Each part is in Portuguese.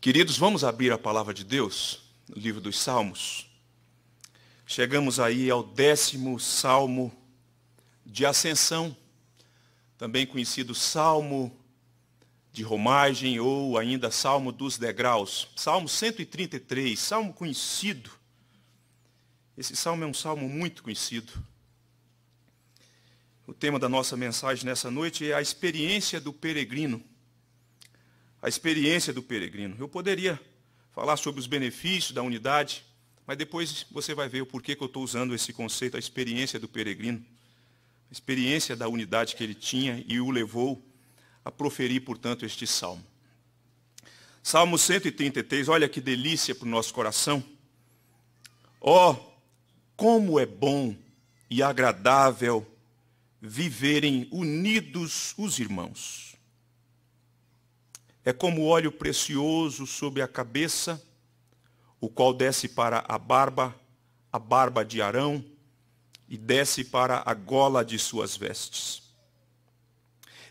Queridos, vamos abrir a palavra de Deus no livro dos Salmos. Chegamos aí ao décimo salmo de ascensão, também conhecido salmo de romagem ou ainda salmo dos degraus. Salmo 133, salmo conhecido. Esse salmo é um salmo muito conhecido. O tema da nossa mensagem nessa noite é a experiência do peregrino a experiência do peregrino. Eu poderia falar sobre os benefícios da unidade, mas depois você vai ver o porquê que eu estou usando esse conceito, a experiência do peregrino. A experiência da unidade que ele tinha e o levou a proferir, portanto, este salmo. Salmo 133, olha que delícia para o nosso coração. Ó, oh, como é bom e agradável viverem unidos os irmãos é como óleo precioso sobre a cabeça, o qual desce para a barba, a barba de Arão, e desce para a gola de suas vestes.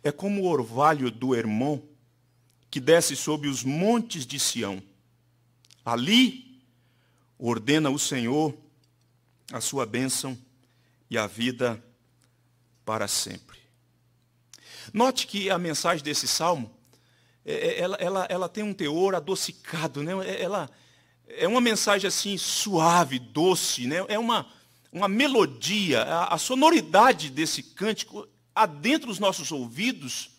É como o orvalho do Hermon, que desce sobre os montes de Sião. Ali ordena o Senhor a sua bênção e a vida para sempre. Note que a mensagem desse salmo é, é, ela, ela, ela tem um teor adocicado, né? É, ela é uma mensagem assim suave, doce, né? é uma, uma melodia, a, a sonoridade desse cântico adentra os nossos ouvidos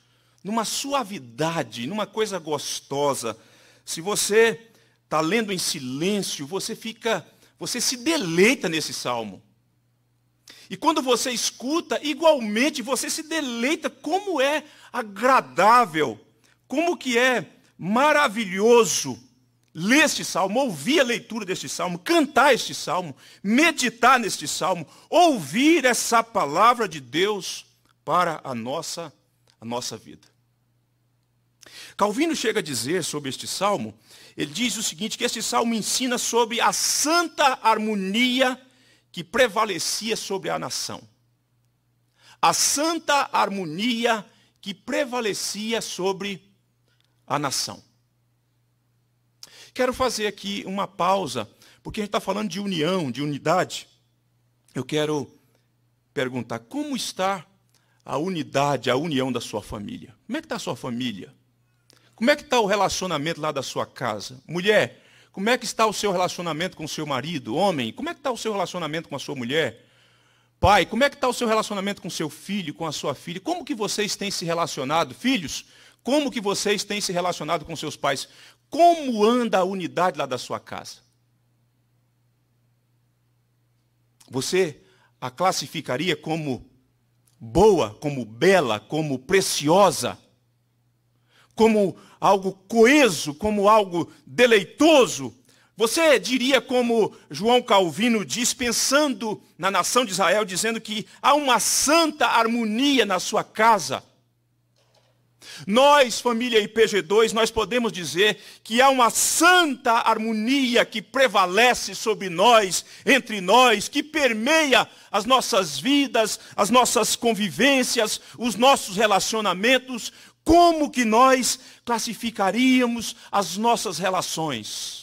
numa suavidade, numa coisa gostosa. Se você está lendo em silêncio, você fica, você se deleita nesse salmo. E quando você escuta, igualmente você se deleita como é agradável como que é maravilhoso ler este salmo, ouvir a leitura deste salmo, cantar este salmo, meditar neste salmo, ouvir essa palavra de Deus para a nossa, a nossa vida. Calvino chega a dizer sobre este salmo, ele diz o seguinte, que este salmo ensina sobre a santa harmonia que prevalecia sobre a nação. A santa harmonia que prevalecia sobre a nação. Quero fazer aqui uma pausa, porque a gente está falando de união, de unidade. Eu quero perguntar: como está a unidade, a união da sua família? Como é que está a sua família? Como é que está o relacionamento lá da sua casa? Mulher, como é que está o seu relacionamento com o seu marido? Homem, como é que está o seu relacionamento com a sua mulher? Pai, como é que está o seu relacionamento com o seu filho, com a sua filha? Como que vocês têm se relacionado? Filhos, como que vocês têm se relacionado com seus pais? Como anda a unidade lá da sua casa? Você a classificaria como boa, como bela, como preciosa, como algo coeso, como algo deleitoso? Você diria como João Calvino diz, pensando na nação de Israel, dizendo que há uma santa harmonia na sua casa? Nós, família IPG2, nós podemos dizer que há uma santa harmonia que prevalece sobre nós, entre nós, que permeia as nossas vidas, as nossas convivências, os nossos relacionamentos. Como que nós classificaríamos as nossas relações?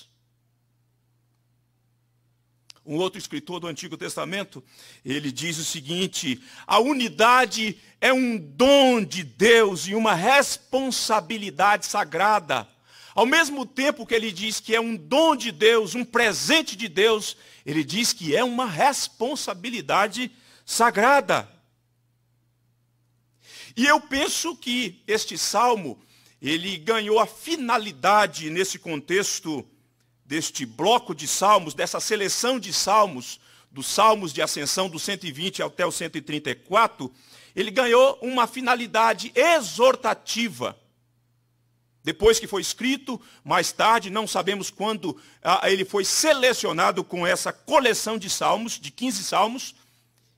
um outro escritor do Antigo Testamento, ele diz o seguinte: a unidade é um dom de Deus e uma responsabilidade sagrada. Ao mesmo tempo que ele diz que é um dom de Deus, um presente de Deus, ele diz que é uma responsabilidade sagrada. E eu penso que este salmo, ele ganhou a finalidade nesse contexto deste bloco de salmos, dessa seleção de salmos, dos salmos de ascensão do 120 até o 134, ele ganhou uma finalidade exortativa. Depois que foi escrito, mais tarde, não sabemos quando ah, ele foi selecionado com essa coleção de salmos, de 15 salmos,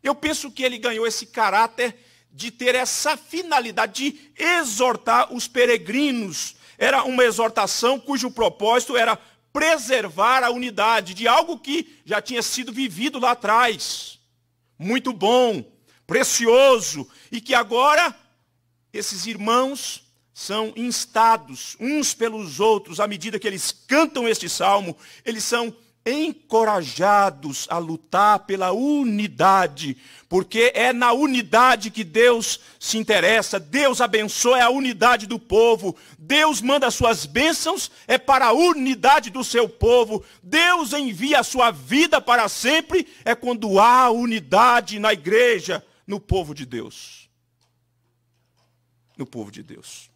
eu penso que ele ganhou esse caráter de ter essa finalidade de exortar os peregrinos. Era uma exortação cujo propósito era preservar a unidade de algo que já tinha sido vivido lá atrás. Muito bom, precioso, e que agora esses irmãos são instados uns pelos outros, à medida que eles cantam este salmo, eles são encorajados a lutar pela unidade, porque é na unidade que Deus se interessa, Deus abençoa é a unidade do povo, Deus manda suas bênçãos, é para a unidade do seu povo, Deus envia a sua vida para sempre, é quando há unidade na igreja, no povo de Deus. No povo de Deus.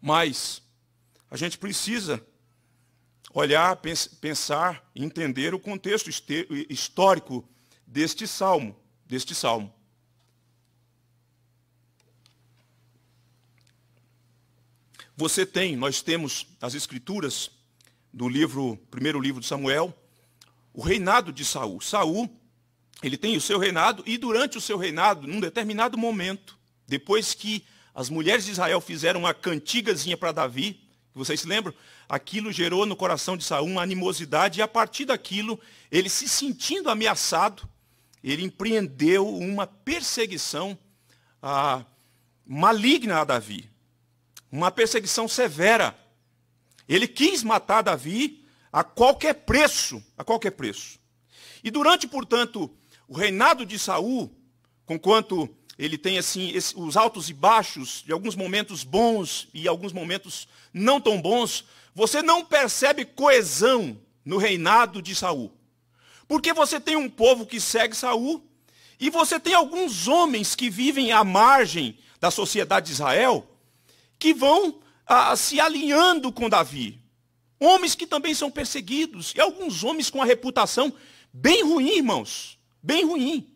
Mas a gente precisa olhar, pensar, entender o contexto histórico deste salmo, deste salmo. Você tem, nós temos as escrituras do livro, primeiro livro de Samuel, o reinado de Saul. Saul, ele tem o seu reinado e durante o seu reinado, num determinado momento, depois que as mulheres de Israel fizeram uma cantigazinha para Davi, vocês se lembram? Aquilo gerou no coração de Saul uma animosidade e a partir daquilo, ele se sentindo ameaçado, ele empreendeu uma perseguição ah, maligna a Davi, uma perseguição severa. Ele quis matar Davi a qualquer preço, a qualquer preço. E durante, portanto, o reinado de Saul, conquanto ele tem assim esse, os altos e baixos, de alguns momentos bons e alguns momentos não tão bons, você não percebe coesão no reinado de Saul. Porque você tem um povo que segue Saul e você tem alguns homens que vivem à margem da sociedade de Israel que vão se alinhando com Davi. Homens que também são perseguidos e alguns homens com a reputação bem ruim, irmãos, bem ruim.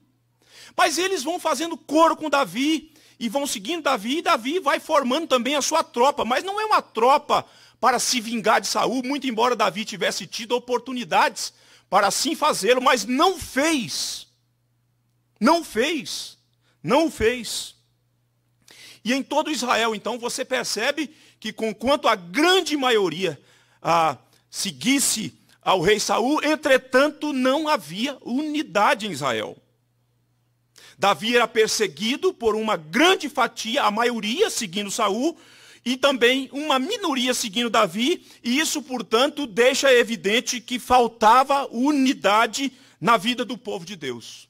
Mas eles vão fazendo coro com Davi e vão seguindo Davi, e Davi vai formando também a sua tropa, mas não é uma tropa para se vingar de Saul, muito embora Davi tivesse tido oportunidades para assim fazê-lo, mas não fez. Não fez. Não fez. E em todo Israel, então, você percebe que conquanto a grande maioria ah, seguisse ao rei Saul, entretanto não havia unidade em Israel. Davi era perseguido por uma grande fatia, a maioria seguindo Saul, e também uma minoria seguindo Davi, e isso, portanto, deixa evidente que faltava unidade na vida do povo de Deus.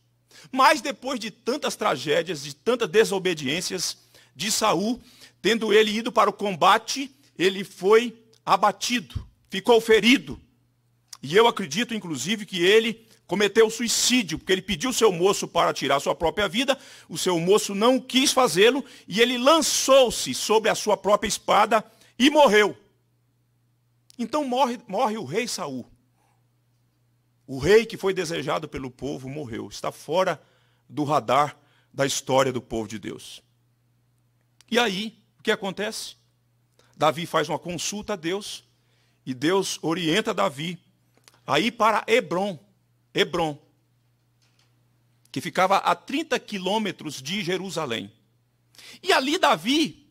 Mas depois de tantas tragédias, de tantas desobediências de Saul, tendo ele ido para o combate, ele foi abatido, ficou ferido. E eu acredito, inclusive, que ele cometeu suicídio, porque ele pediu seu moço para tirar sua própria vida, o seu moço não quis fazê-lo e ele lançou-se sobre a sua própria espada e morreu. Então morre, morre o rei Saul. O rei que foi desejado pelo povo morreu, está fora do radar da história do povo de Deus. E aí, o que acontece? Davi faz uma consulta a Deus e Deus orienta Davi a ir para Hebron Hebron, que ficava a 30 quilômetros de Jerusalém. E ali Davi,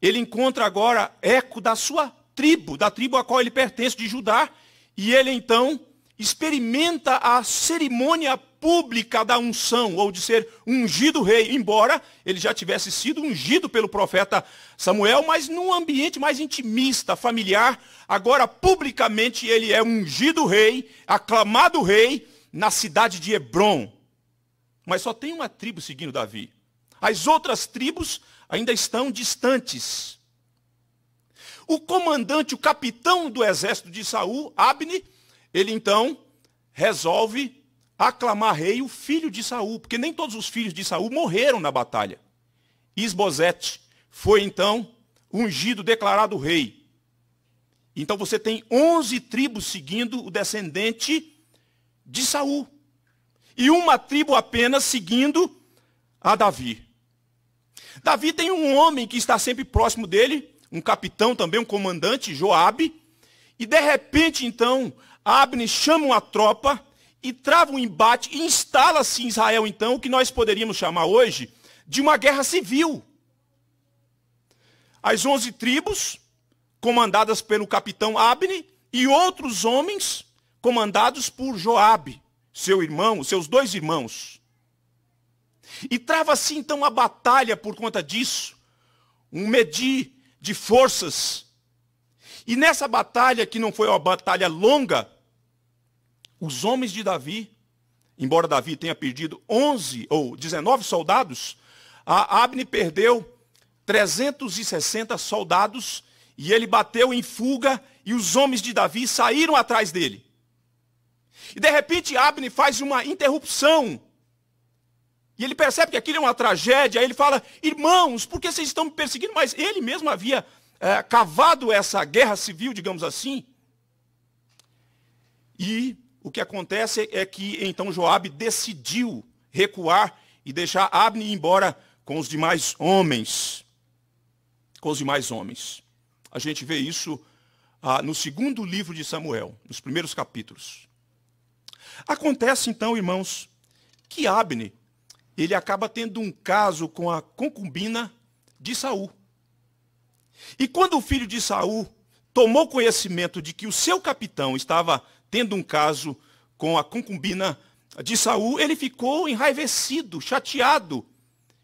ele encontra agora eco da sua tribo, da tribo a qual ele pertence, de Judá, e ele então experimenta a cerimônia pública da unção ou de ser ungido rei, embora ele já tivesse sido ungido pelo profeta Samuel, mas num ambiente mais intimista, familiar, agora publicamente ele é ungido rei, aclamado rei na cidade de Hebron. Mas só tem uma tribo seguindo Davi. As outras tribos ainda estão distantes. O comandante, o capitão do exército de Saul, Abne, ele então resolve aclamar rei o filho de Saul, porque nem todos os filhos de Saul morreram na batalha. Isbosete foi então ungido, declarado rei. Então você tem 11 tribos seguindo o descendente de Saul. E uma tribo apenas seguindo a Davi. Davi tem um homem que está sempre próximo dele, um capitão também, um comandante, Joabe, e de repente então Abner chama uma tropa e trava um embate, e instala-se em Israel, então, o que nós poderíamos chamar hoje de uma guerra civil. As onze tribos, comandadas pelo capitão Abne, e outros homens, comandados por Joabe, seu irmão, seus dois irmãos. E trava-se então a batalha por conta disso, um medir de forças. E nessa batalha, que não foi uma batalha longa, os homens de Davi, embora Davi tenha perdido 11 ou 19 soldados, Abne perdeu 360 soldados e ele bateu em fuga e os homens de Davi saíram atrás dele. E de repente Abne faz uma interrupção. E ele percebe que aquilo é uma tragédia. Aí ele fala: Irmãos, por que vocês estão me perseguindo? Mas ele mesmo havia é, cavado essa guerra civil, digamos assim. E o que acontece é que então Joabe decidiu recuar e deixar Abne embora com os demais homens. Com os demais homens. A gente vê isso ah, no segundo livro de Samuel, nos primeiros capítulos. Acontece então, irmãos, que Abne ele acaba tendo um caso com a concubina de Saul. E quando o filho de Saul tomou conhecimento de que o seu capitão estava tendo um caso com a concubina de Saul, ele ficou enraivecido, chateado,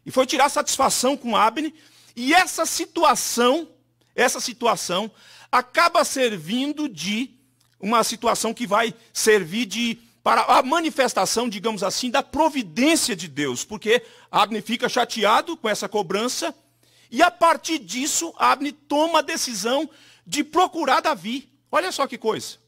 e foi tirar satisfação com Abne, e essa situação, essa situação acaba servindo de uma situação que vai servir de para a manifestação, digamos assim, da providência de Deus, porque Abne fica chateado com essa cobrança, e a partir disso, Abne toma a decisão de procurar Davi. Olha só que coisa.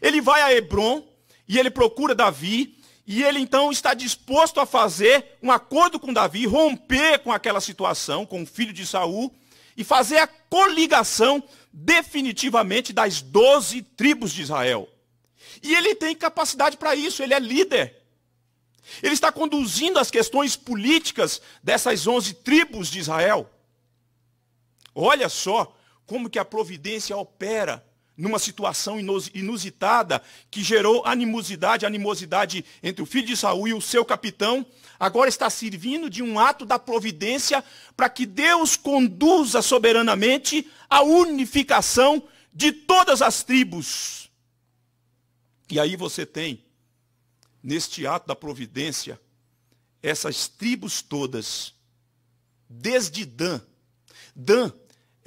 Ele vai a Hebron e ele procura Davi, e ele então está disposto a fazer um acordo com Davi, romper com aquela situação, com o filho de Saul, e fazer a coligação definitivamente das doze tribos de Israel. E ele tem capacidade para isso, ele é líder. Ele está conduzindo as questões políticas dessas onze tribos de Israel. Olha só como que a providência opera numa situação inusitada que gerou animosidade, animosidade entre o filho de Saul e o seu capitão, agora está servindo de um ato da providência para que Deus conduza soberanamente a unificação de todas as tribos. E aí você tem, neste ato da providência, essas tribos todas, desde Dan. Dan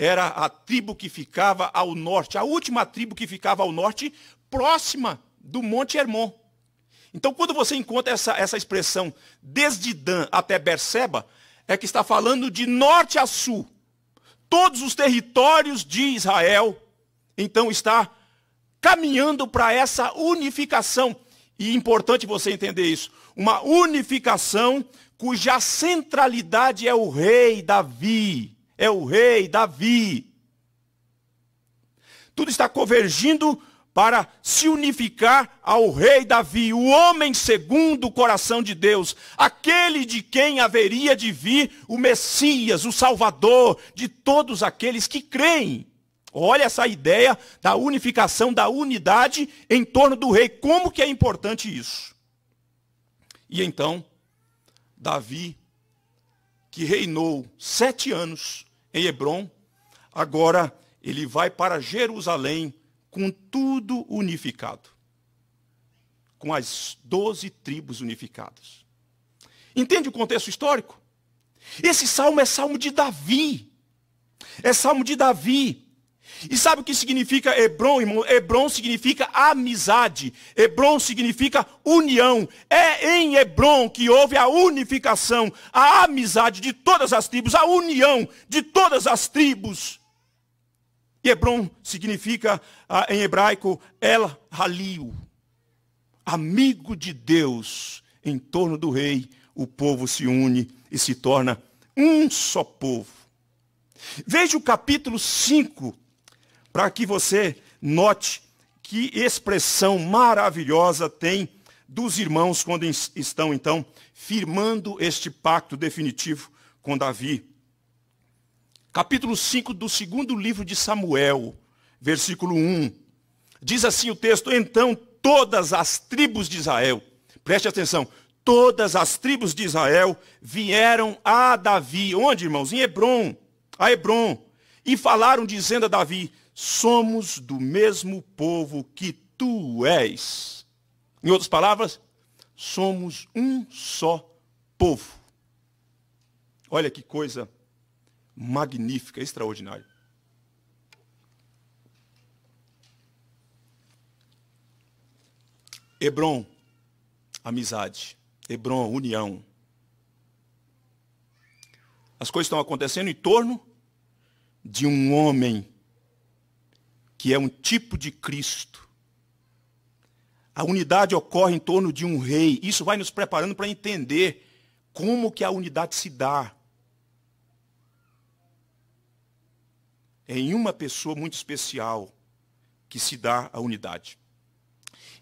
era a tribo que ficava ao norte, a última tribo que ficava ao norte, próxima do Monte Hermon. Então, quando você encontra essa, essa expressão desde Dan até Berseba, é que está falando de norte a sul. Todos os territórios de Israel, então, está caminhando para essa unificação. E é importante você entender isso. Uma unificação cuja centralidade é o rei Davi é o rei Davi. Tudo está convergindo para se unificar ao rei Davi, o homem segundo o coração de Deus, aquele de quem haveria de vir o Messias, o Salvador de todos aqueles que creem. Olha essa ideia da unificação, da unidade em torno do rei, como que é importante isso. E então, Davi, que reinou sete anos, em Hebron, agora ele vai para Jerusalém com tudo unificado com as doze tribos unificadas. Entende o contexto histórico? Esse salmo é salmo de Davi. É salmo de Davi e sabe o que significa Hebron, irmão? Hebron significa amizade. Hebron significa união. É em Hebron que houve a unificação, a amizade de todas as tribos, a união de todas as tribos. E Hebron significa, ah, em hebraico, El Halil, amigo de Deus. Em torno do rei, o povo se une e se torna um só povo. Veja o capítulo 5 para que você note que expressão maravilhosa tem dos irmãos quando estão, então, firmando este pacto definitivo com Davi. Capítulo 5 do segundo livro de Samuel, versículo 1. Diz assim o texto: Então todas as tribos de Israel, preste atenção, todas as tribos de Israel vieram a Davi. Onde, irmãos? Em Hebron, a Hebron. E falaram dizendo a Davi: somos do mesmo povo que tu és. Em outras palavras, somos um só povo. Olha que coisa magnífica, extraordinária. Hebron, amizade. Hebron, união. As coisas estão acontecendo em torno de um homem que é um tipo de Cristo. A unidade ocorre em torno de um rei. Isso vai nos preparando para entender como que a unidade se dá. É em uma pessoa muito especial que se dá a unidade.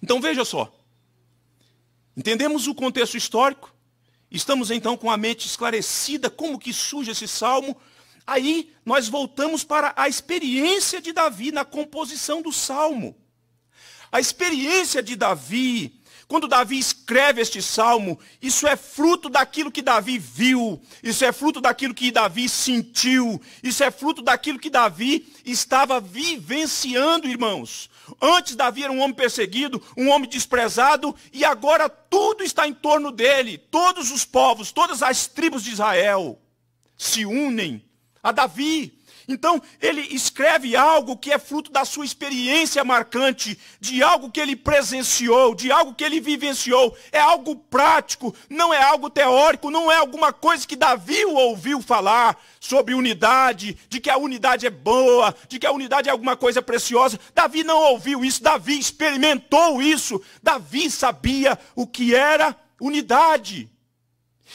Então veja só. Entendemos o contexto histórico? Estamos então com a mente esclarecida como que surge esse salmo Aí nós voltamos para a experiência de Davi na composição do salmo. A experiência de Davi quando Davi escreve este salmo, isso é fruto daquilo que Davi viu, isso é fruto daquilo que Davi sentiu, isso é fruto daquilo que Davi estava vivenciando, irmãos. Antes Davi era um homem perseguido, um homem desprezado, e agora tudo está em torno dele. Todos os povos, todas as tribos de Israel se unem a Davi. Então, ele escreve algo que é fruto da sua experiência marcante, de algo que ele presenciou, de algo que ele vivenciou. É algo prático, não é algo teórico, não é alguma coisa que Davi ouviu falar sobre unidade, de que a unidade é boa, de que a unidade é alguma coisa preciosa. Davi não ouviu isso, Davi experimentou isso. Davi sabia o que era unidade.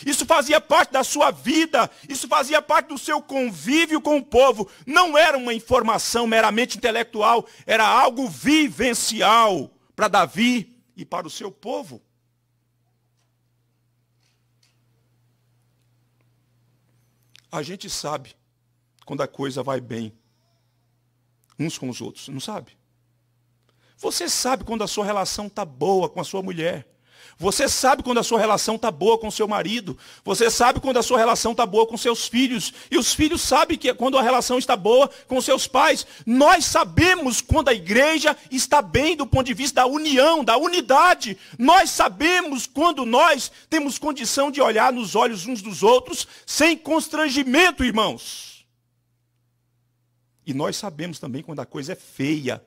Isso fazia parte da sua vida, isso fazia parte do seu convívio com o povo. Não era uma informação meramente intelectual, era algo vivencial para Davi e para o seu povo. A gente sabe quando a coisa vai bem uns com os outros, não sabe? Você sabe quando a sua relação está boa com a sua mulher. Você sabe quando a sua relação está boa com seu marido. Você sabe quando a sua relação está boa com seus filhos. E os filhos sabem que é quando a relação está boa com seus pais. Nós sabemos quando a igreja está bem do ponto de vista da união, da unidade. Nós sabemos quando nós temos condição de olhar nos olhos uns dos outros sem constrangimento, irmãos. E nós sabemos também quando a coisa é feia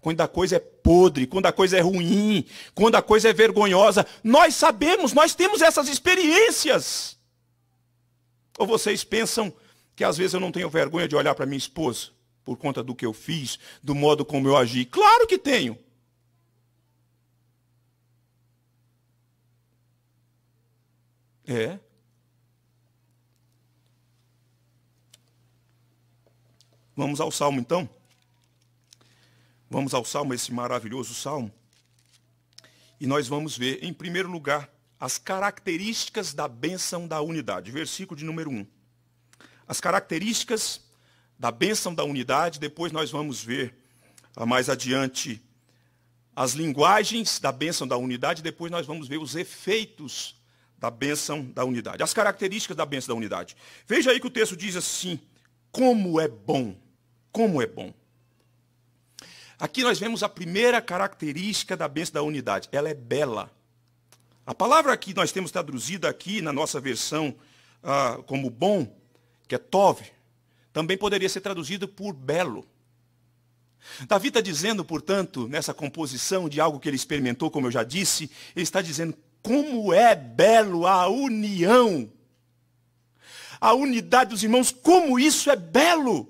quando a coisa é podre, quando a coisa é ruim, quando a coisa é vergonhosa. Nós sabemos, nós temos essas experiências. Ou vocês pensam que às vezes eu não tenho vergonha de olhar para minha esposa por conta do que eu fiz, do modo como eu agi? Claro que tenho. É. Vamos ao salmo então. Vamos ao salmo, esse maravilhoso salmo. E nós vamos ver, em primeiro lugar, as características da bênção da unidade. Versículo de número 1. As características da bênção da unidade, depois nós vamos ver ah, mais adiante as linguagens da bênção da unidade, depois nós vamos ver os efeitos da bênção da unidade. As características da bênção da unidade. Veja aí que o texto diz assim: como é bom, como é bom. Aqui nós vemos a primeira característica da bênção da unidade. Ela é bela. A palavra que nós temos traduzida aqui na nossa versão ah, como bom, que é tov, também poderia ser traduzido por belo. Davi está dizendo, portanto, nessa composição de algo que ele experimentou, como eu já disse, ele está dizendo como é belo a união, a unidade dos irmãos, como isso é belo.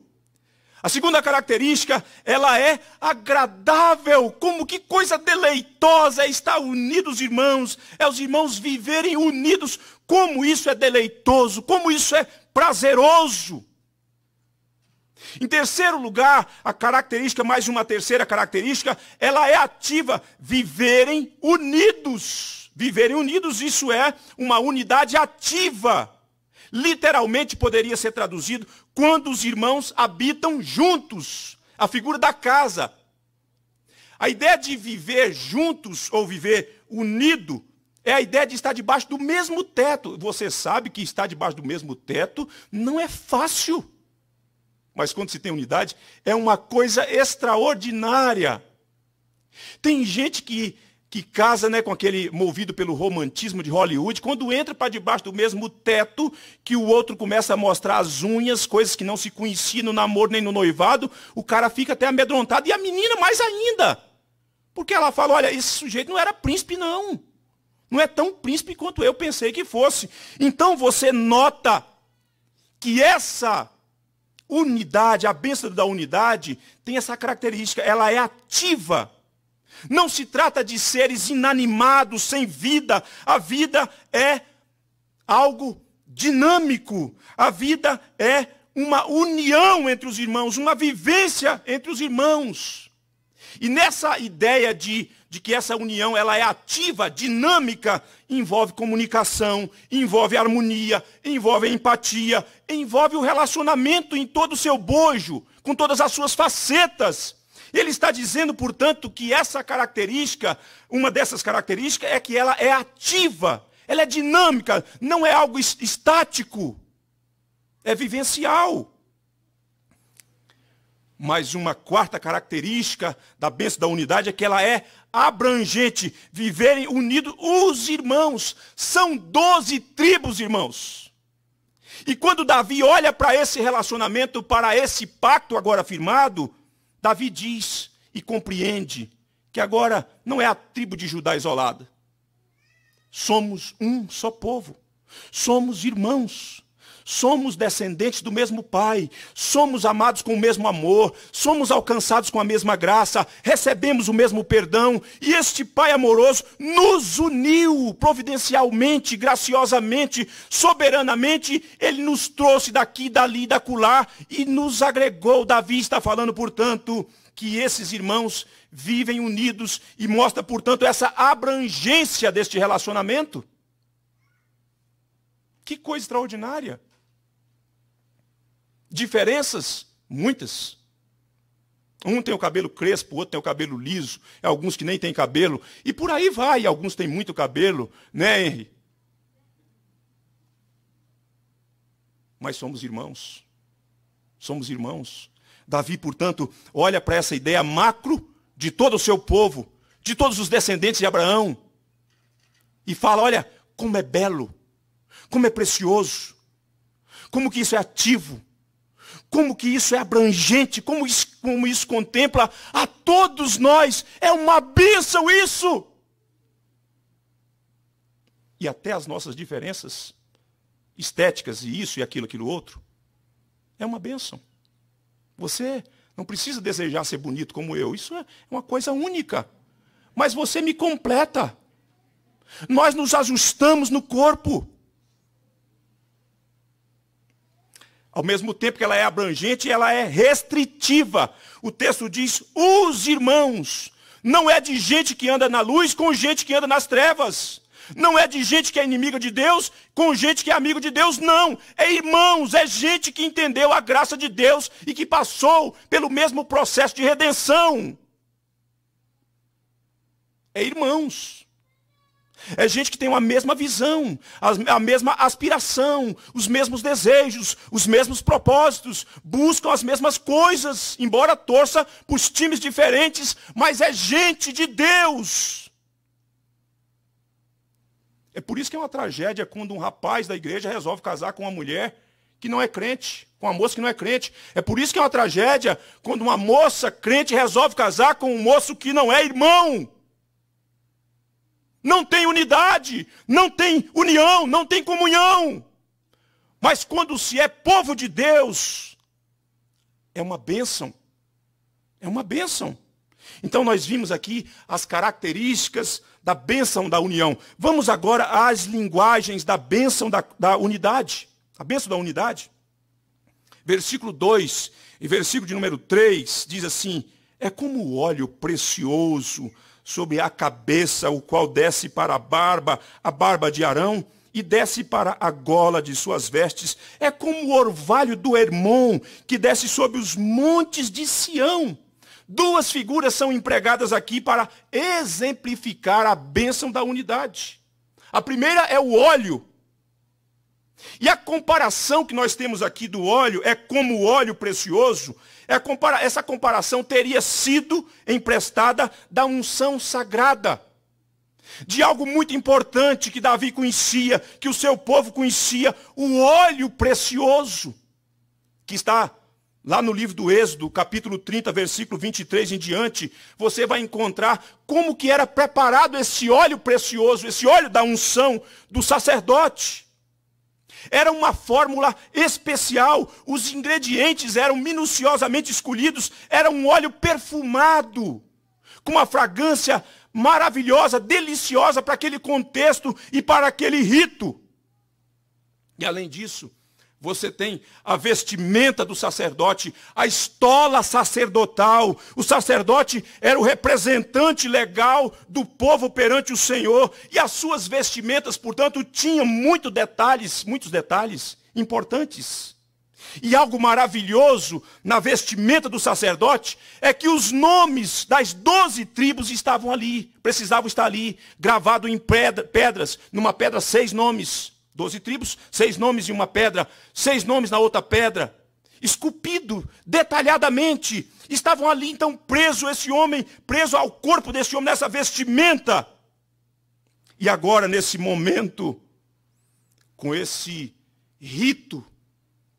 A segunda característica, ela é agradável, como que coisa deleitosa é estar unidos, irmãos, é os irmãos viverem unidos, como isso é deleitoso, como isso é prazeroso. Em terceiro lugar, a característica, mais uma terceira característica, ela é ativa, viverem unidos. Viverem unidos, isso é uma unidade ativa. Literalmente poderia ser traduzido quando os irmãos habitam juntos. A figura da casa. A ideia de viver juntos ou viver unido é a ideia de estar debaixo do mesmo teto. Você sabe que estar debaixo do mesmo teto não é fácil. Mas quando se tem unidade, é uma coisa extraordinária. Tem gente que que casa né, com aquele movido pelo romantismo de Hollywood, quando entra para debaixo do mesmo teto, que o outro começa a mostrar as unhas, coisas que não se conheciam no namoro nem no noivado, o cara fica até amedrontado, e a menina mais ainda. Porque ela fala, olha, esse sujeito não era príncipe não. Não é tão príncipe quanto eu pensei que fosse. Então você nota que essa unidade, a bênção da unidade, tem essa característica, ela é ativa não se trata de seres inanimados, sem vida. A vida é algo dinâmico. A vida é uma união entre os irmãos, uma vivência entre os irmãos. E nessa ideia de, de que essa união ela é ativa, dinâmica, envolve comunicação, envolve harmonia, envolve empatia, envolve o relacionamento em todo o seu bojo, com todas as suas facetas. Ele está dizendo, portanto, que essa característica, uma dessas características, é que ela é ativa, ela é dinâmica, não é algo estático, é vivencial. Mas uma quarta característica da bênção da unidade é que ela é abrangente. Viverem unidos os irmãos. São doze tribos, irmãos. E quando Davi olha para esse relacionamento, para esse pacto agora firmado, Davi diz e compreende que agora não é a tribo de Judá isolada. Somos um só povo. Somos irmãos somos descendentes do mesmo Pai, somos amados com o mesmo amor, somos alcançados com a mesma graça, recebemos o mesmo perdão, e este Pai amoroso nos uniu providencialmente, graciosamente, soberanamente, ele nos trouxe daqui, dali, da acolá e nos agregou. Davi está falando, portanto, que esses irmãos vivem unidos e mostra, portanto, essa abrangência deste relacionamento. Que coisa extraordinária! Diferenças? Muitas. Um tem o cabelo crespo, o outro tem o cabelo liso, é alguns que nem têm cabelo, e por aí vai, alguns têm muito cabelo, né, Henry? Mas somos irmãos. Somos irmãos. Davi, portanto, olha para essa ideia macro de todo o seu povo, de todos os descendentes de Abraão, e fala: olha, como é belo, como é precioso, como que isso é ativo, como que isso é abrangente, como isso, como isso contempla a todos nós. É uma bênção isso. E até as nossas diferenças estéticas e isso e aquilo, aquilo outro, é uma bênção. Você não precisa desejar ser bonito como eu. Isso é uma coisa única. Mas você me completa. Nós nos ajustamos no corpo. Ao mesmo tempo que ela é abrangente, ela é restritiva. O texto diz: os irmãos. Não é de gente que anda na luz com gente que anda nas trevas. Não é de gente que é inimiga de Deus com gente que é amigo de Deus, não. É irmãos, é gente que entendeu a graça de Deus e que passou pelo mesmo processo de redenção. É irmãos. É gente que tem a mesma visão, a, mesma aspiração, os mesmos desejos, os mesmos propósitos, buscam as mesmas coisas, embora torça por times diferentes, mas é gente de Deus. É por isso que é uma tragédia quando um rapaz da igreja resolve casar com uma mulher que não é crente, com uma moça que não é crente. É por isso que é uma tragédia quando uma moça crente resolve casar com um moço que não é irmão não tem unidade, não tem união, não tem comunhão. Mas quando se é povo de Deus, é uma bênção. É uma bênção. Então nós vimos aqui as características da bênção da união. Vamos agora às linguagens da bênção da, da unidade. A bênção da unidade. Versículo 2 e versículo de número 3 diz assim: É como o óleo precioso sobre a cabeça, o qual desce para a barba, a barba de Arão, e desce para a gola de suas vestes. É como o orvalho do Hermon, que desce sobre os montes de Sião. Duas figuras são empregadas aqui para exemplificar a bênção da unidade. A primeira é o óleo. E a comparação que nós temos aqui do óleo é como o óleo precioso é essa comparação teria sido emprestada da unção sagrada, de algo muito importante que Davi conhecia, que o seu povo conhecia, o óleo precioso, que está Lá no livro do Êxodo, capítulo 30, versículo 23 em diante, você vai encontrar como que era preparado esse óleo precioso, esse óleo da unção do sacerdote. Era uma fórmula especial, os ingredientes eram minuciosamente escolhidos, era um óleo perfumado, com uma fragrância maravilhosa, deliciosa para aquele contexto e para aquele rito. E além disso, você tem a vestimenta do sacerdote, a estola sacerdotal. O sacerdote era o representante legal do povo perante o Senhor. E as suas vestimentas, portanto, tinham muitos detalhes, muitos detalhes importantes. E algo maravilhoso na vestimenta do sacerdote é que os nomes das doze tribos estavam ali, precisavam estar ali, gravado em pedras, numa pedra, seis nomes. Doze tribos, seis nomes em uma pedra, seis nomes na outra pedra, esculpido detalhadamente. Estavam ali então preso esse homem, preso ao corpo desse homem, nessa vestimenta. E agora, nesse momento, com esse rito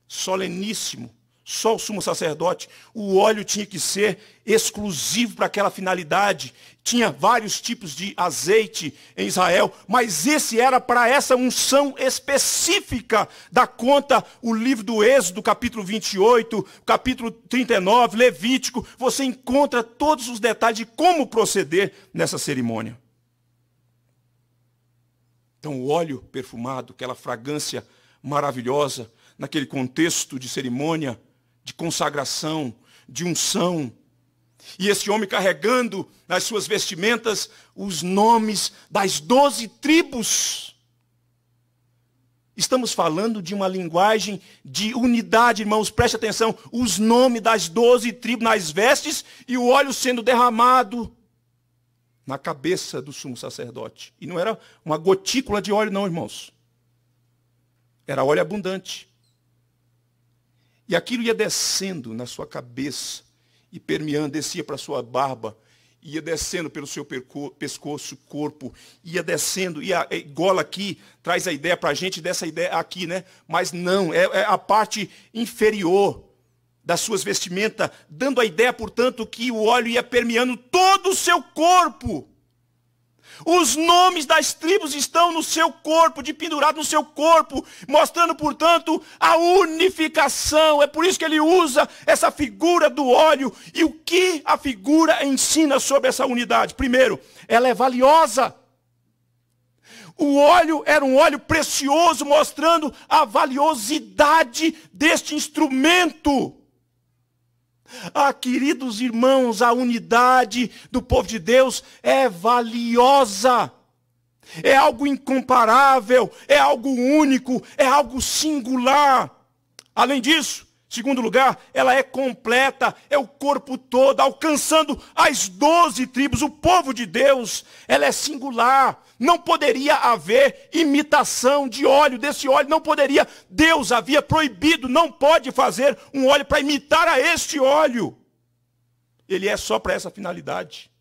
soleníssimo, só o sumo sacerdote. O óleo tinha que ser exclusivo para aquela finalidade. Tinha vários tipos de azeite em Israel, mas esse era para essa unção específica da conta o livro do Êxodo, capítulo 28, capítulo 39, Levítico. Você encontra todos os detalhes de como proceder nessa cerimônia. Então, o óleo perfumado, aquela fragrância maravilhosa, naquele contexto de cerimônia, de consagração, de unção. E esse homem carregando nas suas vestimentas os nomes das doze tribos. Estamos falando de uma linguagem de unidade, irmãos, preste atenção. Os nomes das doze tribos nas vestes e o óleo sendo derramado na cabeça do sumo sacerdote. E não era uma gotícula de óleo, não, irmãos. Era óleo abundante. E aquilo ia descendo na sua cabeça e permeando, descia para a sua barba, ia descendo pelo seu pescoço, corpo, ia descendo, e a gola aqui traz a ideia para a gente dessa ideia aqui, né? Mas não, é, é a parte inferior das suas vestimentas, dando a ideia, portanto, que o óleo ia permeando todo o seu corpo. Os nomes das tribos estão no seu corpo, de pendurado no seu corpo, mostrando, portanto, a unificação. É por isso que ele usa essa figura do óleo. E o que a figura ensina sobre essa unidade? Primeiro, ela é valiosa. O óleo era um óleo precioso, mostrando a valiosidade deste instrumento. Ah, queridos irmãos, a unidade do povo de Deus é valiosa. É algo incomparável, é algo único, é algo singular. Além disso, Segundo lugar, ela é completa, é o corpo todo, alcançando as doze tribos, o povo de Deus. Ela é singular. Não poderia haver imitação de óleo, desse óleo não poderia. Deus havia proibido, não pode fazer um óleo para imitar a este óleo. Ele é só para essa finalidade.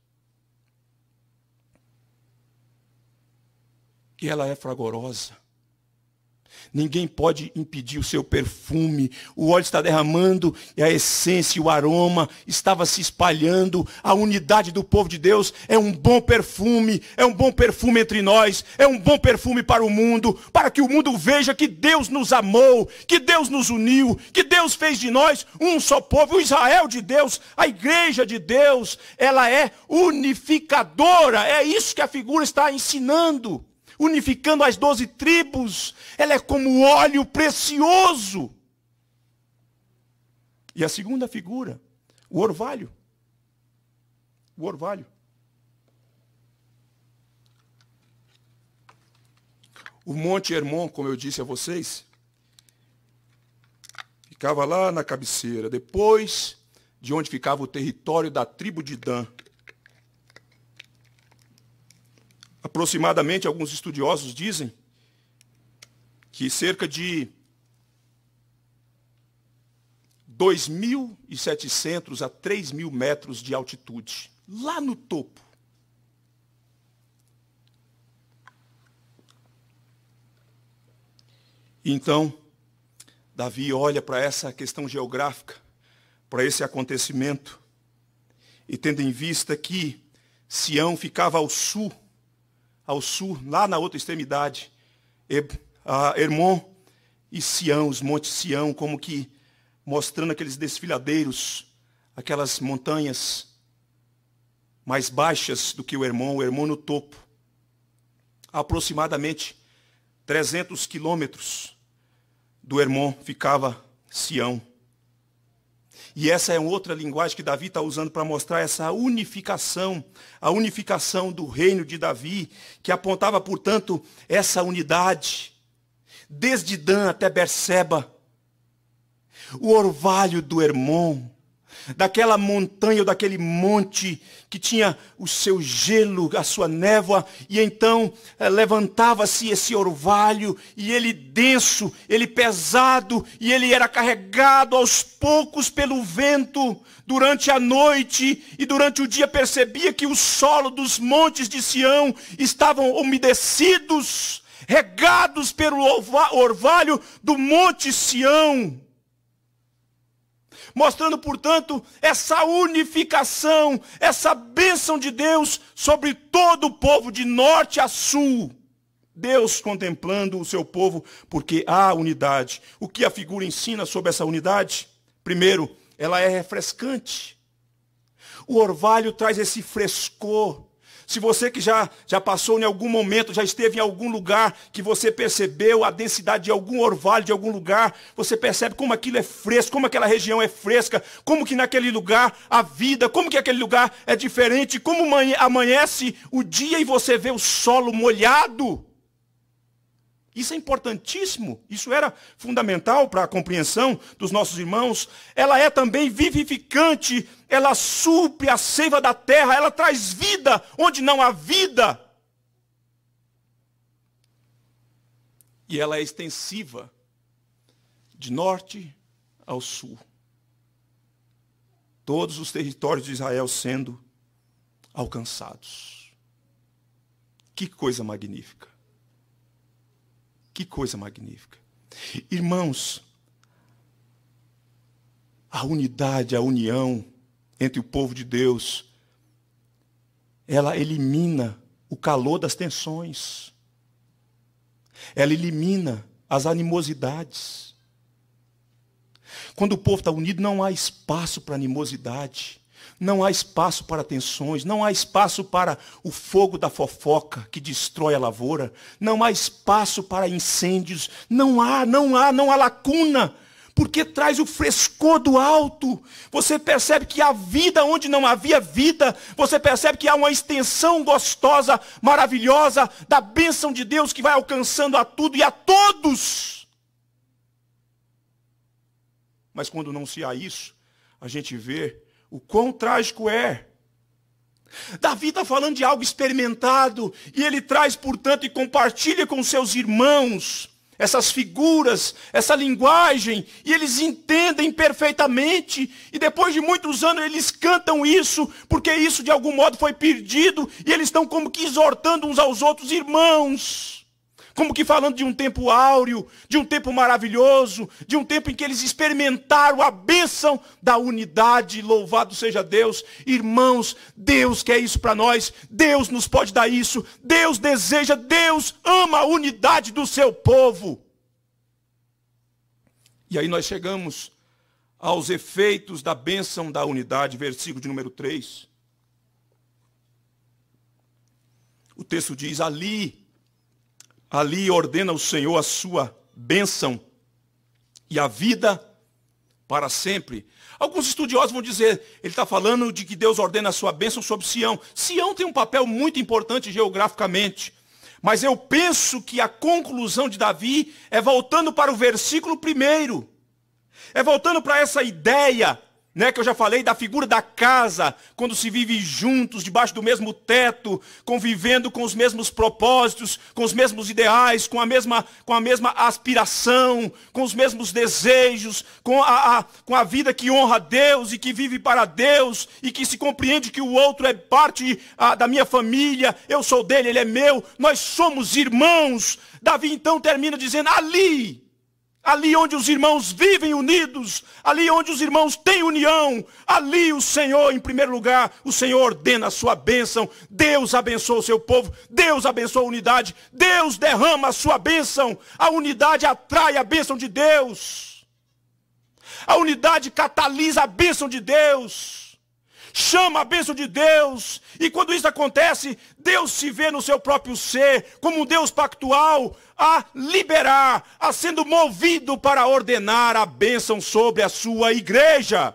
E ela é fragorosa. Ninguém pode impedir o seu perfume. O óleo está derramando e a essência, o aroma estava se espalhando. A unidade do povo de Deus é um bom perfume, é um bom perfume entre nós, é um bom perfume para o mundo, para que o mundo veja que Deus nos amou, que Deus nos uniu, que Deus fez de nós um só povo, o Israel de Deus, a igreja de Deus, ela é unificadora. É isso que a figura está ensinando unificando as doze tribos, ela é como óleo precioso. E a segunda figura, o orvalho. O orvalho. O Monte Hermon, como eu disse a vocês, ficava lá na cabeceira, depois de onde ficava o território da tribo de Dan. aproximadamente, alguns estudiosos dizem, que cerca de 2.700 a 3.000 metros de altitude, lá no topo. Então, Davi olha para essa questão geográfica, para esse acontecimento, e tendo em vista que Sião ficava ao sul ao sul, lá na outra extremidade, Hermon e Sião, os montes Sião, como que mostrando aqueles desfiladeiros, aquelas montanhas mais baixas do que o Hermon, o Hermon no topo, aproximadamente 300 quilômetros do Hermon ficava Sião. E essa é outra linguagem que Davi está usando para mostrar essa unificação, a unificação do reino de Davi, que apontava, portanto, essa unidade, desde Dan até Berseba, o orvalho do Hermon, daquela montanha ou daquele monte que tinha o seu gelo, a sua névoa, e então eh, levantava-se esse orvalho, e ele denso, ele pesado, e ele era carregado aos poucos pelo vento durante a noite, e durante o dia percebia que o solo dos montes de Sião estavam umedecidos, regados pelo orvalho do monte Sião mostrando, portanto, essa unificação, essa bênção de Deus sobre todo o povo, de norte a sul. Deus contemplando o seu povo, porque há unidade. O que a figura ensina sobre essa unidade? Primeiro, ela é refrescante. O orvalho traz esse frescor se você que já, já passou em algum momento, já esteve em algum lugar, que você percebeu a densidade de algum orvalho, de algum lugar, você percebe como aquilo é fresco, como aquela região é fresca, como que naquele lugar a vida, como que aquele lugar é diferente, como amanhece o dia e você vê o solo molhado. Isso é importantíssimo, isso era fundamental para a compreensão dos nossos irmãos. Ela é também vivificante, ela supre a seiva da terra, ela traz vida onde não há vida. E ela é extensiva de norte ao sul. Todos os territórios de Israel sendo alcançados. Que coisa magnífica! Que coisa magnífica. Irmãos, a unidade, a união entre o povo de Deus, ela elimina o calor das tensões, ela elimina as animosidades. Quando o povo está unido, não há espaço para animosidade, não há espaço para tensões, não há espaço para o fogo da fofoca que destrói a lavoura, não há espaço para incêndios, não há, não há, não há lacuna, porque traz o frescor do alto. Você percebe que há vida onde não havia vida, você percebe que há uma extensão gostosa, maravilhosa da bênção de Deus que vai alcançando a tudo e a todos. Mas quando não se há isso, a gente vê o quão trágico é. Davi está falando de algo experimentado e ele traz, portanto, e compartilha com seus irmãos essas figuras, essa linguagem, e eles entendem perfeitamente, e depois de muitos anos eles cantam isso, porque isso de algum modo foi perdido, e eles estão como que exortando uns aos outros irmãos como que falando de um tempo áureo, de um tempo maravilhoso, de um tempo em que eles experimentaram a bênção da unidade. Louvado seja Deus, irmãos, Deus quer isso para nós, Deus nos pode dar isso, Deus deseja, Deus ama a unidade do seu povo. E aí nós chegamos aos efeitos da bênção da unidade, versículo de número 3. O texto diz: Ali ali ordena o Senhor a sua bênção e a vida para sempre. Alguns estudiosos vão dizer, ele está falando de que Deus ordena a sua bênção sobre Sião. Sião tem um papel muito importante geograficamente. Mas eu penso que a conclusão de Davi é voltando para o versículo primeiro. É voltando para essa ideia né, que eu já falei da figura da casa, quando se vive juntos, debaixo do mesmo teto, convivendo com os mesmos propósitos, com os mesmos ideais, com a mesma, com a mesma aspiração, com os mesmos desejos, com a, a com a vida que honra a Deus e que vive para Deus e que se compreende que o outro é parte a, da minha família, eu sou dele, ele é meu, nós somos irmãos. Davi então termina dizendo: ali ali onde os irmãos vivem unidos, ali onde os irmãos têm união, ali o Senhor, em primeiro lugar, o Senhor ordena a sua bênção, Deus abençoa o seu povo, Deus abençoa a unidade, Deus derrama a sua bênção, a unidade atrai a bênção de Deus, a unidade catalisa a bênção de Deus chama a bênção de Deus, e quando isso acontece, Deus se vê no seu próprio ser, como um Deus pactual, a liberar, a sendo movido para ordenar a bênção sobre a sua igreja.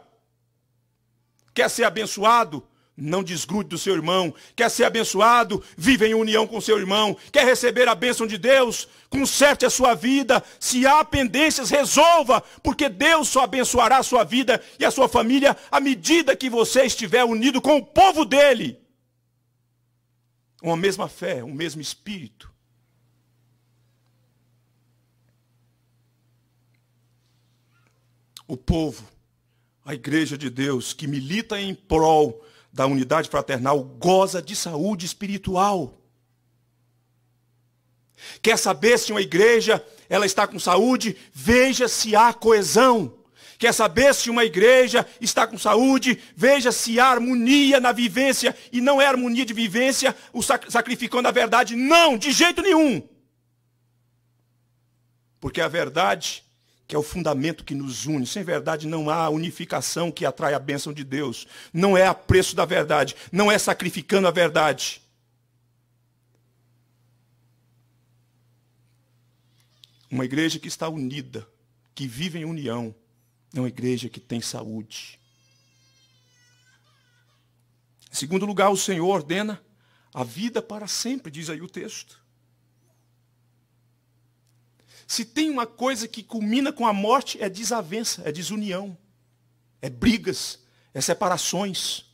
Quer ser abençoado? Não desgrude do seu irmão. Quer ser abençoado? Vive em união com seu irmão. Quer receber a bênção de Deus? Conserte a sua vida. Se há pendências, resolva, porque Deus só abençoará a sua vida e a sua família à medida que você estiver unido com o povo dele. Uma mesma fé, um mesmo espírito. O povo, a igreja de Deus que milita em prol da unidade fraternal goza de saúde espiritual. Quer saber se uma igreja ela está com saúde? Veja se há coesão. Quer saber se uma igreja está com saúde? Veja se há harmonia na vivência e não é harmonia de vivência o sacrificando a verdade. Não, de jeito nenhum. Porque a verdade que é o fundamento que nos une. Sem verdade não há unificação que atrai a bênção de Deus. Não é a preço da verdade, não é sacrificando a verdade. Uma igreja que está unida, que vive em união, é uma igreja que tem saúde. Em segundo lugar, o Senhor ordena a vida para sempre, diz aí o texto. Se tem uma coisa que culmina com a morte, é desavença, é desunião, é brigas, é separações.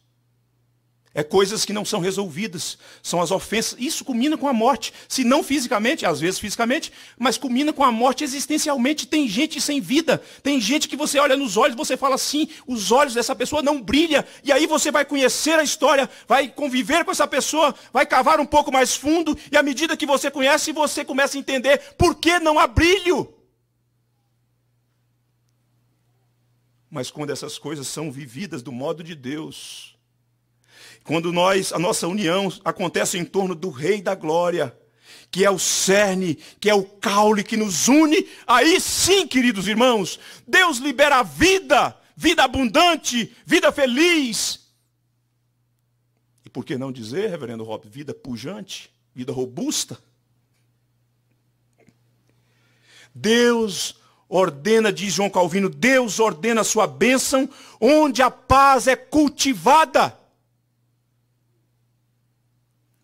É coisas que não são resolvidas, são as ofensas. Isso culmina com a morte, se não fisicamente, às vezes fisicamente, mas culmina com a morte existencialmente. Tem gente sem vida, tem gente que você olha nos olhos, você fala assim, os olhos dessa pessoa não brilha, e aí você vai conhecer a história, vai conviver com essa pessoa, vai cavar um pouco mais fundo, e à medida que você conhece, você começa a entender por que não há brilho. Mas quando essas coisas são vividas do modo de Deus, quando nós, a nossa união acontece em torno do Rei da Glória, que é o cerne, que é o caule que nos une, aí sim, queridos irmãos, Deus libera a vida, vida abundante, vida feliz. E por que não dizer, reverendo Rob, vida pujante, vida robusta? Deus ordena, diz João Calvino, Deus ordena a sua bênção onde a paz é cultivada.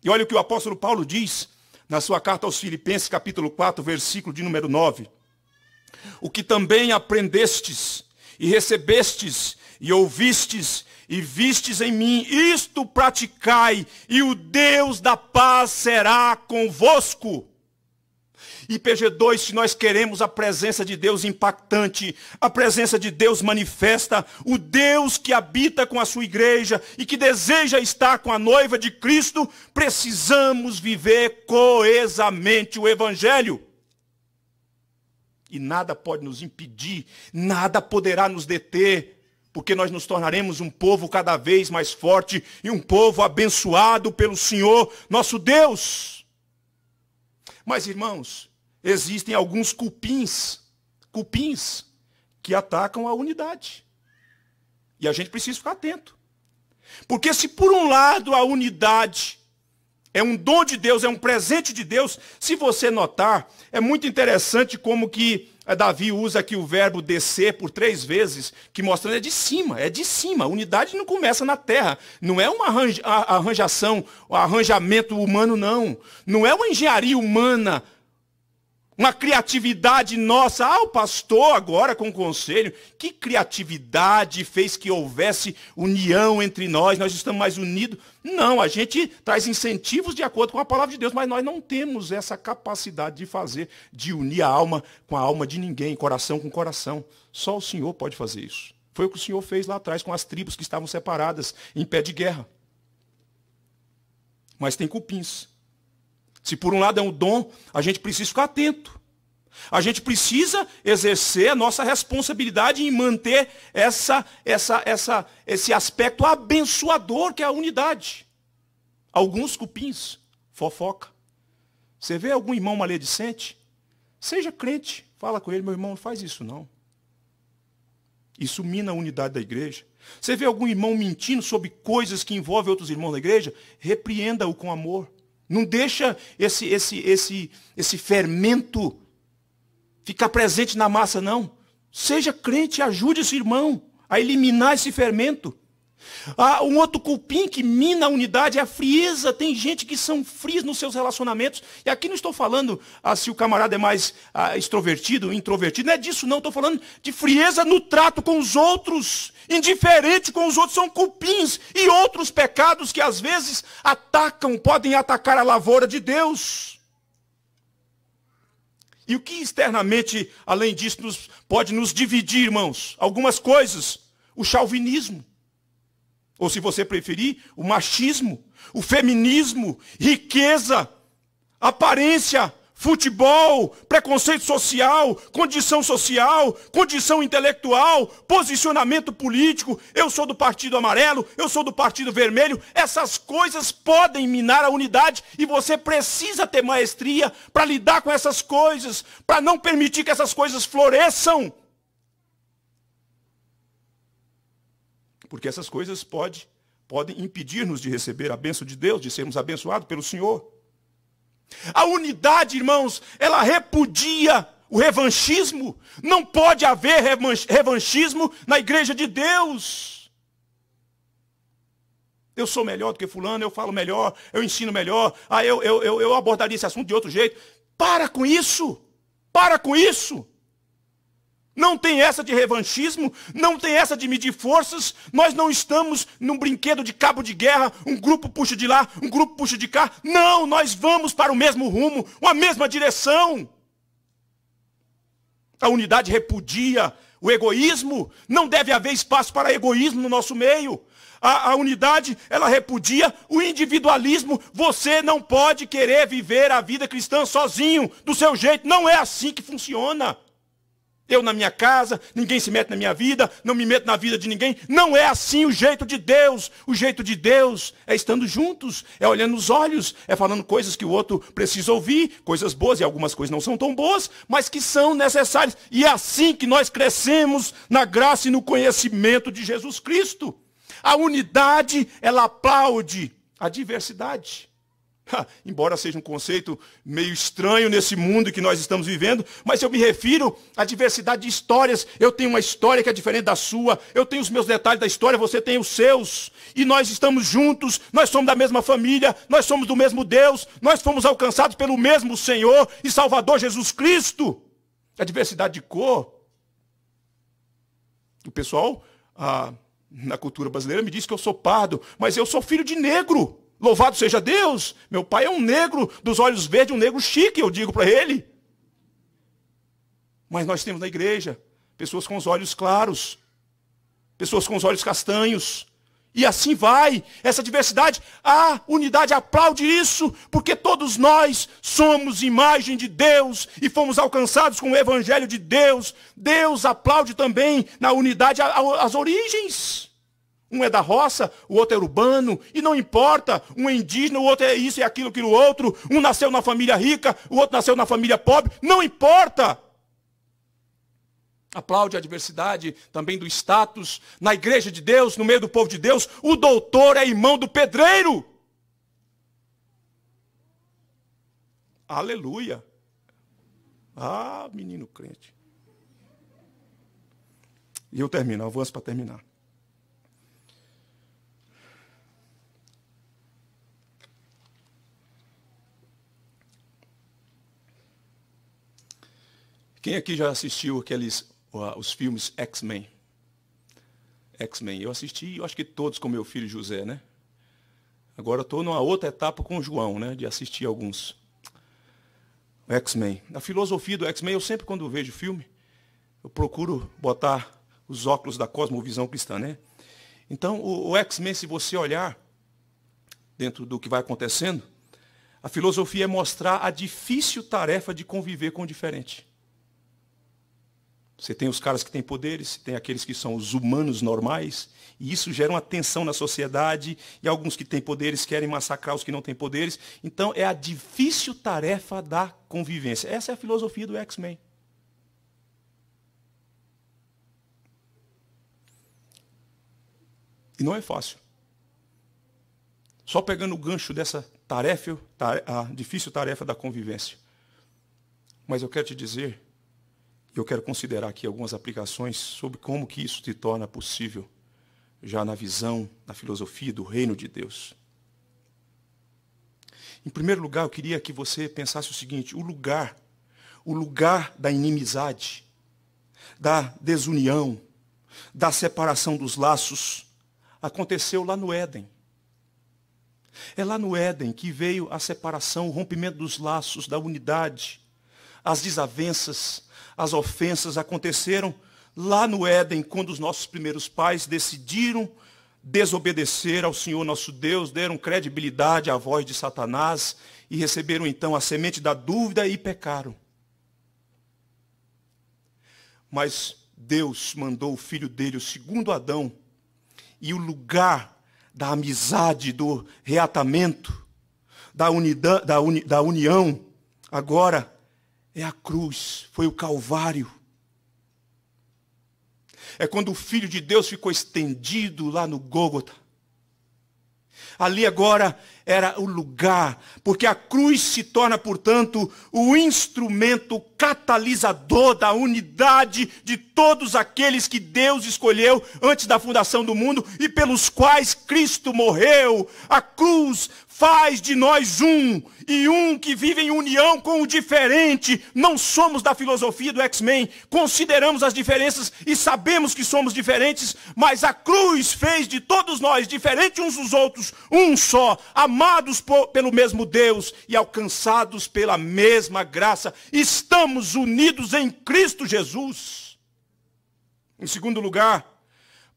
E olha o que o apóstolo Paulo diz na sua carta aos Filipenses, capítulo 4, versículo de número 9. O que também aprendestes e recebestes e ouvistes e vistes em mim, isto praticai, e o Deus da paz será convosco. IPG2, se nós queremos a presença de Deus impactante, a presença de Deus manifesta, o Deus que habita com a sua igreja e que deseja estar com a noiva de Cristo, precisamos viver coesamente o Evangelho. E nada pode nos impedir, nada poderá nos deter porque nós nos tornaremos um povo cada vez mais forte e um povo abençoado pelo Senhor, nosso Deus. Mas, irmãos, existem alguns cupins, cupins que atacam a unidade. E a gente precisa ficar atento. Porque se por um lado a unidade é um dom de Deus, é um presente de Deus, se você notar, é muito interessante como que eh, Davi usa aqui o verbo descer por três vezes, que mostrando é de cima, é de cima. A unidade não começa na terra. Não é uma arranjação, um arranjamento humano, não. Não é uma engenharia humana uma criatividade nossa. Ah, o pastor agora com o conselho. Que criatividade fez que houvesse união entre nós, nós estamos mais unidos. Não, a gente traz incentivos de acordo com a palavra de Deus, mas nós não temos essa capacidade de fazer, de unir a alma com a alma de ninguém, coração com coração. Só o Senhor pode fazer isso. Foi o que o Senhor fez lá atrás com as tribos que estavam separadas em pé de guerra. Mas tem cupins se por um lado é um dom, a gente precisa ficar atento. A gente precisa exercer a nossa responsabilidade em manter essa, essa, essa, esse aspecto abençoador que é a unidade. Alguns cupins, fofoca. Você vê algum irmão maledicente? Seja crente, fala com ele, meu irmão, não faz isso não. Isso mina a unidade da igreja. Você vê algum irmão mentindo sobre coisas que envolvem outros irmãos da igreja? Repreenda-o com amor. Não deixa esse, esse, esse, esse fermento ficar presente na massa, não. Seja crente, ajude esse irmão a eliminar esse fermento. Ah, um outro cupim que mina a unidade é a frieza. Tem gente que são frios nos seus relacionamentos. E aqui não estou falando ah, se o camarada é mais ah, extrovertido, introvertido. Não é disso, não. Estou falando de frieza no trato com os outros. Indiferente com os outros. São cupins e outros pecados que às vezes atacam, podem atacar a lavoura de Deus. E o que externamente, além disso, nos, pode nos dividir, irmãos? Algumas coisas. O chauvinismo. Ou se você preferir, o machismo, o feminismo, riqueza, aparência, futebol, preconceito social, condição social, condição intelectual, posicionamento político, eu sou do partido amarelo, eu sou do partido vermelho, essas coisas podem minar a unidade e você precisa ter maestria para lidar com essas coisas, para não permitir que essas coisas floresçam. porque essas coisas pode, podem impedir-nos de receber a bênção de Deus, de sermos abençoados pelo Senhor. A unidade, irmãos, ela repudia o revanchismo. Não pode haver revanchismo na igreja de Deus. Eu sou melhor do que fulano, eu falo melhor, eu ensino melhor, ah, eu, eu, eu abordaria esse assunto de outro jeito. Para com isso! Para com isso! Não tem essa de revanchismo, não tem essa de medir forças. Nós não estamos num brinquedo de cabo de guerra, um grupo puxa de lá, um grupo puxa de cá. Não, nós vamos para o mesmo rumo, uma mesma direção. A unidade repudia o egoísmo, não deve haver espaço para egoísmo no nosso meio. A, a, unidade, ela repudia o individualismo. Você não pode querer viver a vida cristã sozinho, do seu jeito. Não é assim que funciona. Eu na minha casa, ninguém se mete na minha vida, não me meto na vida de ninguém. Não é assim o jeito de Deus. O jeito de Deus é estando juntos, é olhando nos olhos, é falando coisas que o outro precisa ouvir, coisas boas e algumas coisas não são tão boas, mas que são necessárias. E é assim que nós crescemos na graça e no conhecimento de Jesus Cristo. A unidade, ela aplaude a diversidade. Ha, embora seja um conceito meio estranho nesse mundo que nós estamos vivendo, mas eu me refiro à diversidade de histórias. Eu tenho uma história que é diferente da sua, eu tenho os meus detalhes da história, você tem os seus. E nós estamos juntos, nós somos da mesma família, nós somos do mesmo Deus, nós fomos alcançados pelo mesmo Senhor e Salvador Jesus Cristo. A diversidade de cor. O pessoal ah, na cultura brasileira me diz que eu sou pardo, mas eu sou filho de negro. Louvado seja Deus! Meu pai é um negro dos olhos verdes, um negro chique, eu digo para ele. Mas nós temos na igreja pessoas com os olhos claros, pessoas com os olhos castanhos. E assim vai, essa diversidade, a unidade aplaude isso, porque todos nós somos imagem de Deus e fomos alcançados com o evangelho de Deus. Deus aplaude também na unidade as origens. Um é da roça, o outro é urbano, e não importa, um é indígena, o outro é isso e é aquilo, o outro, um nasceu na família rica, o outro nasceu na família pobre, não importa. Aplaude a diversidade também do status. Na igreja de Deus, no meio do povo de Deus, o doutor é irmão do pedreiro. Aleluia. Ah, menino crente. E eu termino, eu avanço para terminar. Quem aqui já assistiu aqueles os filmes X-Men? X-Men. Eu assisti, eu acho que todos com meu filho José, né? Agora estou numa outra etapa com o João, né? De assistir alguns. X-Men. A filosofia do X-Men, eu sempre quando vejo filme, eu procuro botar os óculos da cosmovisão cristã, né? Então, o, o X-Men, se você olhar dentro do que vai acontecendo, a filosofia é mostrar a difícil tarefa de conviver com o diferente. Você tem os caras que têm poderes, tem aqueles que são os humanos normais, e isso gera uma tensão na sociedade, e alguns que têm poderes querem massacrar os que não têm poderes. Então é a difícil tarefa da convivência. Essa é a filosofia do X-Men. E não é fácil. Só pegando o gancho dessa tarefa, a difícil tarefa da convivência. Mas eu quero te dizer eu quero considerar aqui algumas aplicações sobre como que isso se torna possível já na visão, na filosofia do reino de Deus. Em primeiro lugar, eu queria que você pensasse o seguinte: o lugar, o lugar da inimizade, da desunião, da separação dos laços, aconteceu lá no Éden. É lá no Éden que veio a separação, o rompimento dos laços, da unidade, as desavenças, as ofensas aconteceram lá no Éden, quando os nossos primeiros pais decidiram desobedecer ao Senhor nosso Deus, deram credibilidade à voz de Satanás e receberam então a semente da dúvida e pecaram. Mas Deus mandou o filho dele, o segundo Adão, e o lugar da amizade, do reatamento, da, unida, da, uni, da união, agora é a cruz, foi o Calvário. É quando o Filho de Deus ficou estendido lá no Gólgota. Ali agora era o lugar, porque a cruz se torna, portanto, o instrumento catalisador da unidade de todos aqueles que Deus escolheu antes da fundação do mundo e pelos quais Cristo morreu. A cruz faz de nós um, e um que vive em união com o diferente. Não somos da filosofia do X-Men, consideramos as diferenças e sabemos que somos diferentes, mas a cruz fez de todos nós, diferentes uns dos outros, um só, amados por, pelo mesmo Deus e alcançados pela mesma graça. Estamos unidos em Cristo Jesus. Em segundo lugar,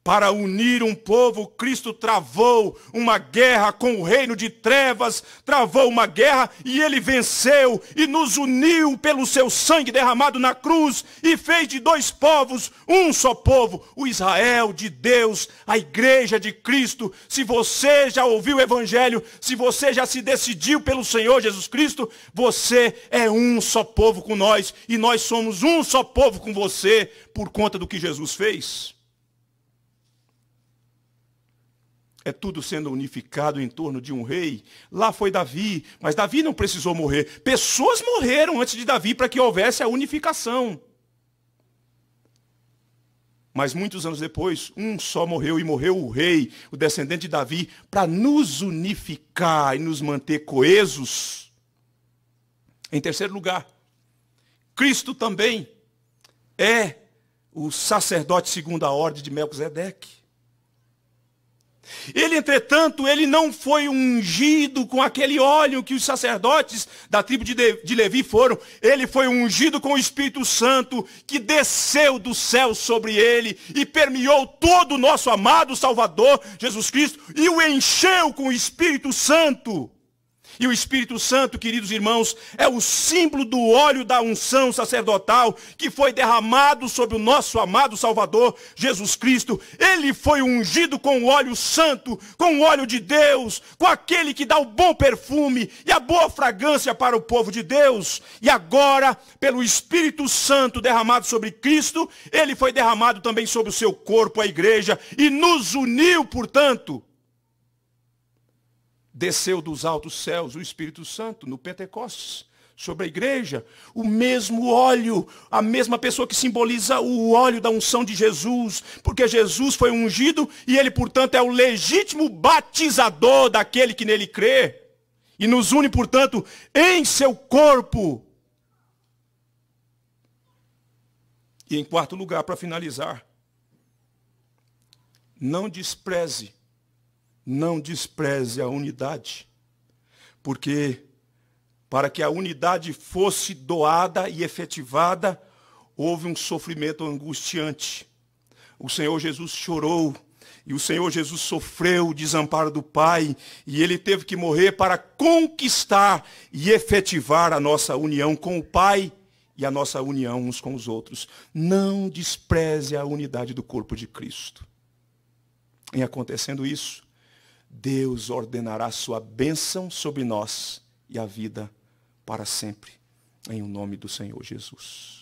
para unir um povo, Cristo travou uma guerra com o reino de trevas, travou uma guerra e ele venceu e nos uniu pelo seu sangue derramado na cruz e fez de dois povos um só povo, o Israel de Deus, a igreja de Cristo. Se você já ouviu o evangelho, se você já se decidiu pelo Senhor Jesus Cristo, você é um só povo com nós e nós somos um só povo com você por conta do que Jesus fez. é tudo sendo unificado em torno de um rei. Lá foi Davi, mas Davi não precisou morrer. Pessoas morreram antes de Davi para que houvesse a unificação. Mas muitos anos depois, um só morreu e morreu o rei, o descendente de Davi, para nos unificar e nos manter coesos. Em terceiro lugar, Cristo também é o sacerdote segundo a ordem de Melquisedeque. Ele, entretanto, ele não foi ungido com aquele óleo que os sacerdotes da tribo de, de, de Levi foram. Ele foi ungido com o Espírito Santo que desceu do céu sobre ele e permeou todo o nosso amado Salvador Jesus Cristo e o encheu com o Espírito Santo. E o Espírito Santo, queridos irmãos, é o símbolo do óleo da unção sacerdotal que foi derramado sobre o nosso amado Salvador, Jesus Cristo. Ele foi ungido com o óleo santo, com o óleo de Deus, com aquele que dá o bom perfume e a boa fragrância para o povo de Deus. E agora, pelo Espírito Santo derramado sobre Cristo, ele foi derramado também sobre o seu corpo, a igreja, e nos uniu, portanto, desceu dos altos céus o Espírito Santo no Pentecostes sobre a igreja, o mesmo óleo, a mesma pessoa que simboliza o óleo da unção de Jesus, porque Jesus foi ungido e ele, portanto, é o legítimo batizador daquele que nele crê e nos une, portanto, em seu corpo. E em quarto lugar, para finalizar, não despreze não despreze a unidade, porque para que a unidade fosse doada e efetivada, houve um sofrimento angustiante. O Senhor Jesus chorou e o Senhor Jesus sofreu o desamparo do Pai, e ele teve que morrer para conquistar e efetivar a nossa união com o Pai e a nossa união uns com os outros. Não despreze a unidade do corpo de Cristo. Em acontecendo isso, Deus ordenará sua bênção sobre nós e a vida para sempre, em o nome do Senhor Jesus.